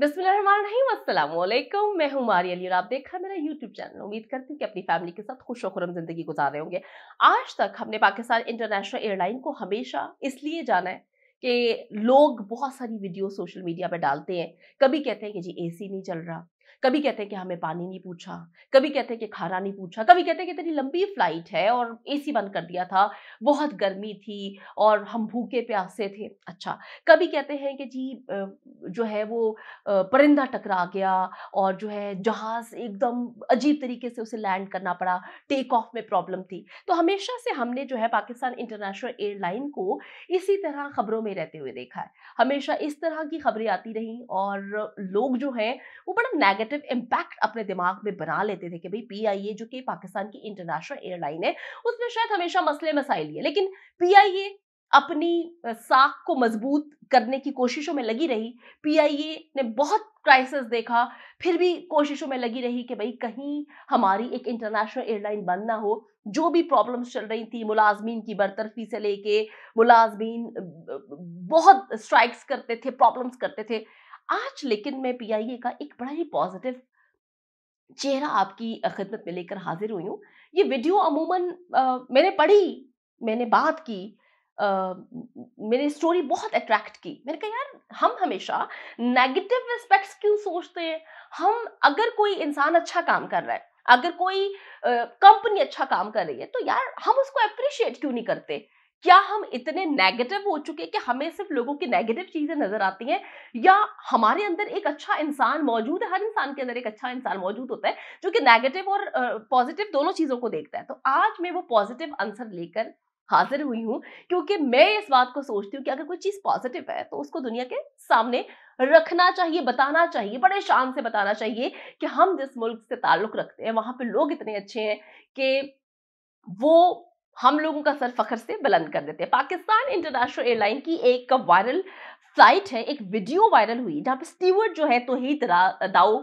बिस्मिल्लाम मैं हूं मारी अली और आप देख रहे हैं मेरा यूट्यूब चैनल उम्मीद करती हूँ कि अपनी फैमिली के साथ खुश खुरम जिंदगी गुजार रहे होंगे आज तक हमने पाकिस्तान इंटरनेशनल एयरलाइन को हमेशा इसलिए जाना है कि लोग बहुत सारी वीडियो सोशल मीडिया पर डालते हैं कभी कहते हैं कि जी एसी नहीं चल रहा कभी कहते हैं कि हमें पानी नहीं पूछा कभी कहते हैं कि खाना नहीं पूछा कभी कहते हैं कि इतनी लंबी फ्लाइट है और सी बंद कर दिया था बहुत गर्मी थी और हम भूखे प्यासे थे अच्छा कभी कहते हैं कि जी जो है वो परिंदा टकरा गया और जो है जहाज़ एकदम अजीब तरीके से उसे लैंड करना पड़ा टेक ऑफ में प्रॉब्लम थी तो हमेशा से हमने जो है पाकिस्तान इंटरनेशनल एयरलाइन को इसी तरह खबरों में रहते हुए देखा है हमेशा इस तरह की खबरें आती रहीं और लोग जो हैं वो बड़ा नेगेटिव नेगेटिव इम्पैक्ट अपने दिमाग में बना लेते थे कि भाई पीआईए जो कि पाकिस्तान की इंटरनेशनल एयरलाइन है उसमें शायद हमेशा मसले मसाइल है लेकिन पीआईए अपनी साख को मजबूत करने की कोशिशों में लगी रही पीआईए ने बहुत क्राइसिस देखा फिर भी कोशिशों में लगी रही कि भाई कहीं हमारी एक इंटरनेशनल एयरलाइन बंद ना हो जो भी प्रॉब्लम्स चल रही थी मुलाजमीन की बरतरफी से लेके मुलाजमीन बहुत स्ट्राइक्स करते थे प्रॉब्लम्स करते थे आज लेकिन मैं पीआईए e का एक बड़ा ही पॉजिटिव चेहरा आपकी खिदमत में लेकर हाजिर हुई हूँ ये वीडियो अमूमन मैंने पढ़ी मैंने बात की Uh, मेरी स्टोरी बहुत अट्रैक्ट की मैंने कहा यार हम हमेशा नेगेटिव एस्पेक्ट्स क्यों सोचते हैं हम अगर कोई इंसान अच्छा काम कर रहा है अगर कोई कंपनी अच्छा काम कर रही है तो यार हम उसको अप्रिशिएट क्यों नहीं करते क्या हम इतने नेगेटिव हो चुके हैं कि हमें सिर्फ लोगों की नेगेटिव चीजें नजर आती हैं या हमारे अंदर एक अच्छा इंसान मौजूद है हर इंसान के अंदर एक अच्छा इंसान मौजूद होता है जो कि नेगेटिव और पॉजिटिव दोनों चीजों को देखता है तो आज मैं वो पॉजिटिव आंसर लेकर हाजिर हुई हूँ क्योंकि मैं इस बात को सोचती हूँ कि अगर कोई चीज पॉजिटिव है तो उसको दुनिया के सामने रखना चाहिए बताना चाहिए बड़े शान से बताना चाहिए कि हम जिस मुल्क से ताल्लुक रखते हैं वहां पे लोग इतने अच्छे हैं कि वो हम लोगों का सर फखर से बुलंद कर देते हैं पाकिस्तान इंटरनेशनल एयरलाइन की एक वायरल फ्लाइट है एक वीडियो वायरल हुई जहाँ पर स्टीवर्ड जो है तो ही दाऊ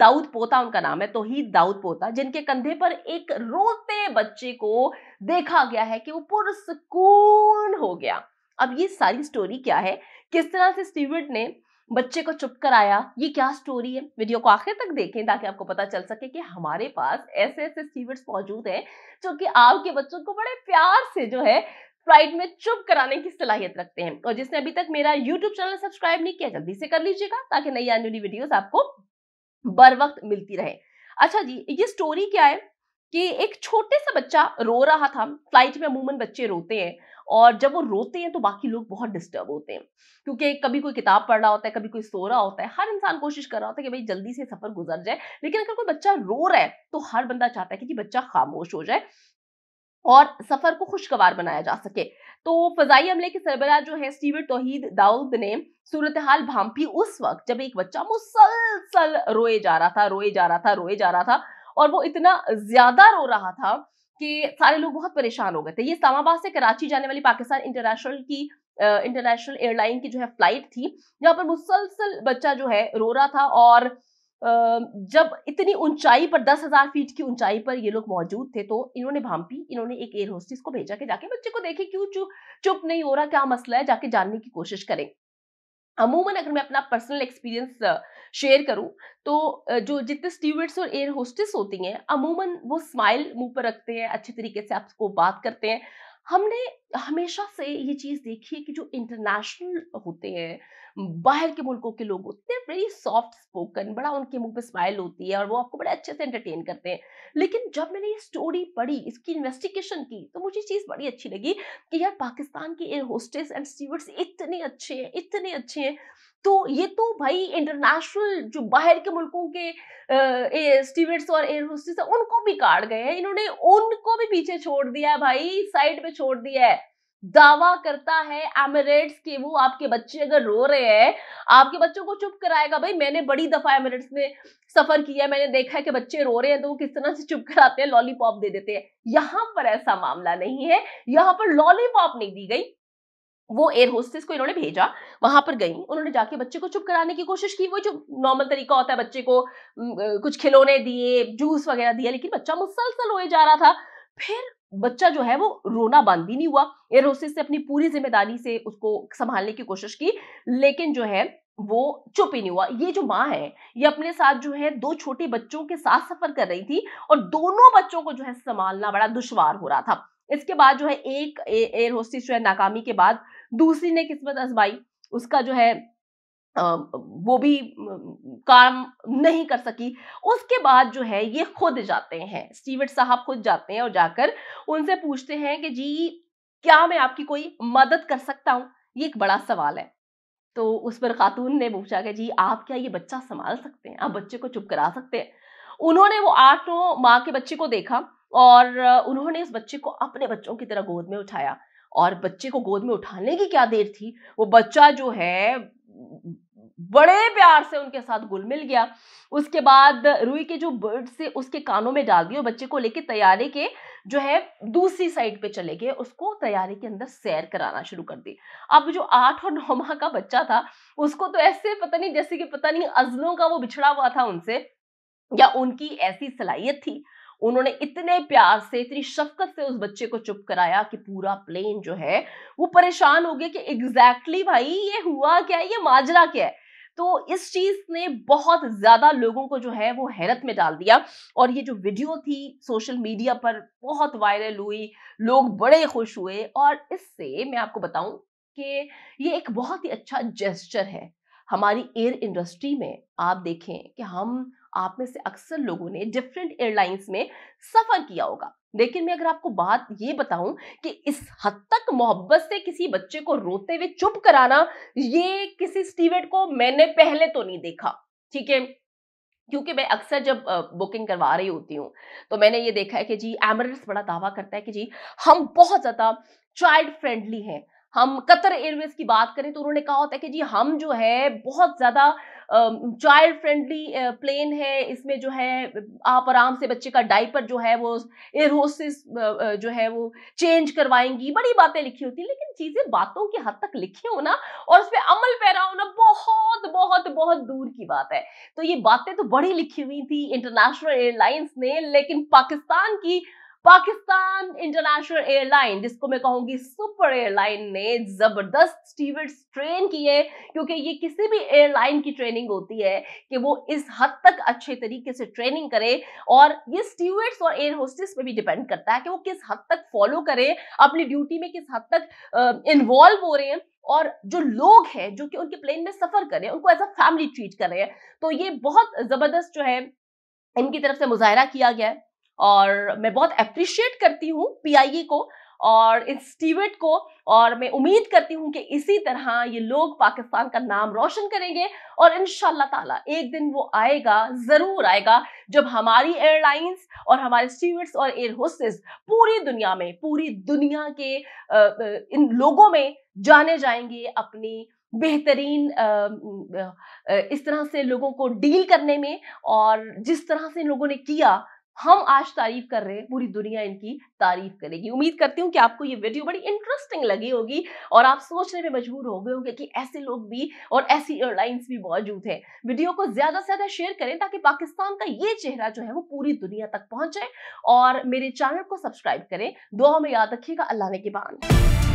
दाऊद पोता उनका नाम है तो ही दाऊद पोता जिनके कंधे पर एक रोते बच्चे को देखा गया है कि वो पुरसकून हो गया अब ये सारी स्टोरी क्या है किस तरह से स्टीवर्ड ने बच्चे को चुप कराया ये क्या स्टोरी है वीडियो को आखिर तक देखें ताकि आपको पता चल सके कि हमारे पास ऐसे ऐसे स्टीवर्स मौजूद हैं जो कि आपके बच्चों को बड़े प्यार से जो है फ्लाइट में चुप कराने की सलाहियत रखते हैं और जिसने अभी तक मेरा यूट्यूब चैनल सब्सक्राइब नहीं किया जल्दी से कर लीजिएगा ताकि नई आने वाली वीडियोस आपको बर वक्त मिलती रहे अच्छा जी ये स्टोरी क्या है कि एक छोटे सा बच्चा रो रहा था फ्लाइट में अमूमन बच्चे रोते हैं और जब वो रोते हैं तो बाकी लोग बहुत डिस्टर्ब होते हैं क्योंकि कभी कोई किताब पढ़ रहा होता है कभी कोई सो रहा होता है हर इंसान कोशिश कर रहा होता है कि भाई जल्दी से सफर गुजर जाए लेकिन अगर कोई बच्चा रो रहा है तो हर बंदा चाहता है कि बच्चा खामोश हो जाए और सफर को खुशगवार बनाया जा सके तो फजाई हमले के सरबराह जो है स्टीवर तोहीद दाऊद ने सूरत हाल भांपी उस वक्त जब एक बच्चा मुसलसल रोए जा रहा था रोए जा रहा था रोए जा रहा था और वो इतना ज्यादा रो रहा था कि सारे लोग बहुत परेशान हो गए थे ये इस्लामाबाद से कराची जाने वाली पाकिस्तान इंटरनेशनल की इंटरनेशनल एयरलाइन की जो है फ्लाइट थी जहाँ पर मुसलसल बच्चा जो है रो रहा था और जब इतनी ऊंचाई पर दस हजार फीट की ऊंचाई पर ये लोग मौजूद थे तो इन्होंने भांपी इन्होंने एक एयर होस्टिस को भेजा के जाके बच्चे को देखे क्यों चुप नहीं हो रहा क्या मसला है जाके जानने की कोशिश करें अमूमन अगर मैं अपना पर्सनल एक्सपीरियंस शेयर करूं तो जो जितने स्टूडेंट्स और एयर होस्टेस होती हैं अमूमन वो स्माइल मुंह पर रखते हैं अच्छे तरीके से आपको बात करते हैं हमने हमेशा से ये चीज़ देखी है कि जो इंटरनेशनल होते हैं बाहर के मुल्कों के लोग होते हैं वेरी सॉफ्ट स्पोकन बड़ा उनके मुंह पे स्माइल होती है और वो आपको बड़े अच्छे से एंटरटेन करते हैं लेकिन जब मैंने ये स्टोरी पढ़ी इसकी इन्वेस्टिगेशन की तो मुझे चीज़ बड़ी अच्छी लगी कि यार पाकिस्तान के एयर होस्टेस एंड स्टीवर्स इतने अच्छे हैं इतने अच्छे हैं तो ये तो भाई इंटरनेशनल जो बाहर के मुल्कों के स्टीवर्ट्स और एयर होस्टेस है उनको भी काट गए हैं इन्होंने उनको भी पीछे छोड़ दिया है भाई साइड पे छोड़ दिया है दावा करता है एमिरेट्स के वो आपके बच्चे अगर रो रहे हैं आपके बच्चों को चुप कराएगा भाई मैंने बड़ी दफा एमिरेट्स में सफर किया मैंने देखा है कि बच्चे रो रहे हैं तो वो किस तरह से चुप कराते हैं लॉलीपॉप दे देते हैं यहां पर ऐसा मामला नहीं है यहां पर लॉलीपॉप नहीं दी गई वो एयर होस्टेस को इन्होंने भेजा वहां पर गई उन्होंने जाके बच्चे को चुप कराने की कोशिश की वो जो नॉर्मल तरीका होता है बच्चे को कुछ खिलौने दिए जूस वगैरह दिया लेकिन बच्चा मुसलसल रोए जा रहा था फिर बच्चा जो है वो रोना बंद ही नहीं हुआ एयर होस्टेस ने अपनी पूरी जिम्मेदारी से उसको संभालने की कोशिश की लेकिन जो है वो चुप ही नहीं हुआ ये जो माँ है ये अपने साथ जो है दो छोटे बच्चों के साथ सफर कर रही थी और दोनों बच्चों को जो है संभालना बड़ा दुश्वार हो रहा था इसके बाद जो है एक एयर होस्टिस जो है नाकामी के बाद दूसरी ने किस्मत आजमाई उसका जो है वो भी काम नहीं कर सकी उसके बाद जो है ये खुद जाते हैं स्टीवर्ट साहब खुद जाते हैं और जाकर उनसे पूछते हैं कि जी क्या मैं आपकी कोई मदद कर सकता हूँ ये एक बड़ा सवाल है तो उस पर खातून ने पूछा कि जी आप क्या ये बच्चा संभाल सकते हैं आप बच्चे को चुप करा सकते हैं उन्होंने वो आठ माँ के बच्चे को देखा और उन्होंने उस बच्चे को अपने बच्चों की तरह गोद में उठाया और बच्चे को गोद में उठाने की क्या देर थी वो बच्चा जो है बड़े प्यार से उनके साथ गुल मिल गया उसके बाद रुई के जो बर्ड से उसके कानों में डाल दिए और बच्चे को लेके तैयारी के जो है दूसरी साइड पे चले गए उसको तैयारे के अंदर सैर कराना शुरू कर दी अब जो आठ और नौ माह का बच्चा था उसको तो ऐसे पता नहीं जैसे कि पता नहीं अजलों का वो बिछड़ा हुआ था उनसे या उनकी ऐसी सलाहियत थी उन्होंने इतने प्यार से इतनी शफकत से उस बच्चे को चुप कराया कि पूरा प्लेन जो है वो परेशान हो गया कि एग्जैक्टली exactly भाई ये हुआ क्या है ये माजरा क्या है तो इस चीज ने बहुत ज्यादा लोगों को जो है वो हैरत में डाल दिया और ये जो वीडियो थी सोशल मीडिया पर बहुत वायरल हुई लोग बड़े खुश हुए और इससे मैं आपको बताऊं कि ये एक बहुत ही अच्छा जेस्चर है हमारी एयर इंडस्ट्री में आप देखें कि हम आप में से अक्सर लोगों ने डिफरेंट एयरलाइंस में सफ़र किया होगा लेकिन मैं अगर आपको बात ये बताऊं कि इस हद तक मोहब्बत से किसी बच्चे को रोते हुए चुप कराना ये किसी स्टीवेट को मैंने पहले तो नहीं देखा ठीक है क्योंकि मैं अक्सर जब बुकिंग करवा रही होती हूँ तो मैंने ये देखा है कि जी एमरस बड़ा दावा करता है कि जी हम बहुत ज़्यादा चाइल्ड फ्रेंडली हैं हम कतर एयरवेज की बात करें तो उन्होंने कहा होता है कि जी हम जो है बहुत ज़्यादा चाइल्ड फ्रेंडली प्लेन है इसमें जो है आप आराम से बच्चे का डाइपर जो है वो एयर होस्टेस जो है वो चेंज करवाएंगी बड़ी बातें लिखी होती हैं लेकिन चीज़ें बातों की हद तक लिखी होना और उस पर अमल पैरा होना बहुत बहुत बहुत दूर की बात है तो ये बातें तो बड़ी लिखी हुई थी इंटरनेशनल एयरलाइंस ने लेकिन पाकिस्तान की पाकिस्तान इंटरनेशनल एयरलाइन जिसको मैं कहूंगी सुपर एयरलाइन ने जबरदस्त स्टीवर्ड्स ट्रेन की है क्योंकि ये किसी भी एयरलाइन की ट्रेनिंग होती है कि वो इस हद तक अच्छे तरीके से ट्रेनिंग करे और ये स्टीवर्ड्स और एयर होस्टेस पे भी डिपेंड करता है कि वो किस हद तक फॉलो करे अपनी ड्यूटी में किस हद तक इन्वॉल्व हो रहे हैं और जो लोग हैं जो कि उनके प्लेन में सफर कर रहे हैं उनको एज अ फैमिली ट्रीट कर रहे हैं तो ये बहुत जबरदस्त जो है इनकी तरफ से मुजाहरा किया गया है और मैं बहुत अप्रिशिएट करती हूँ पी e को और इंस्टीट्यूट को और मैं उम्मीद करती हूँ कि इसी तरह ये लोग पाकिस्तान का नाम रोशन करेंगे और इन ताला एक दिन वो आएगा ज़रूर आएगा जब हमारी एयरलाइंस और हमारे स्टीवर्ट्स और एयर होस्टेस पूरी दुनिया में पूरी दुनिया के इन लोगों में जाने जाएंगे अपनी बेहतरीन इस तरह से लोगों को डील करने में और जिस तरह से इन लोगों ने किया हम आज तारीफ कर रहे हैं पूरी दुनिया इनकी तारीफ करेगी उम्मीद करती हूँ कि आपको ये वीडियो बड़ी इंटरेस्टिंग लगी होगी और आप सोचने में मजबूर हो गए होंगे कि ऐसे लोग भी और ऐसी एयरलाइंस भी मौजूद हैं वीडियो को ज्यादा से ज्यादा शेयर करें ताकि पाकिस्तान का ये चेहरा जो है वो पूरी दुनिया तक पहुंचे और मेरे चैनल को सब्सक्राइब करें दो हमें याद रखिएगा अल्लाह ने के बान